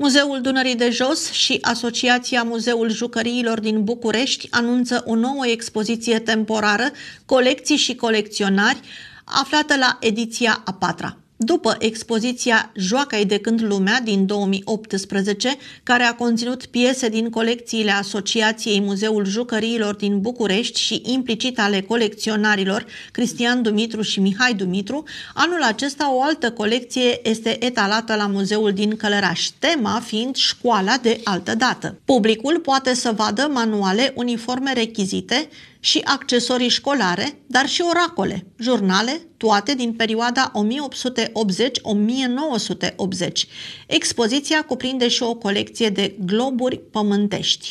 Muzeul Dunării de Jos și Asociația Muzeul Jucăriilor din București anunță o nouă expoziție temporară, colecții și colecționari, aflată la ediția a patra. După expoziția joacă i de când lumea din 2018, care a conținut piese din colecțiile Asociației Muzeul Jucăriilor din București și implicit ale colecționarilor Cristian Dumitru și Mihai Dumitru, anul acesta o altă colecție este etalată la muzeul din Călăraș, tema fiind școala de altă dată. Publicul poate să vadă manuale, uniforme rechizite, și accesorii școlare, dar și oracole, jurnale, toate din perioada 1880-1980. Expoziția cuprinde și o colecție de globuri pământești.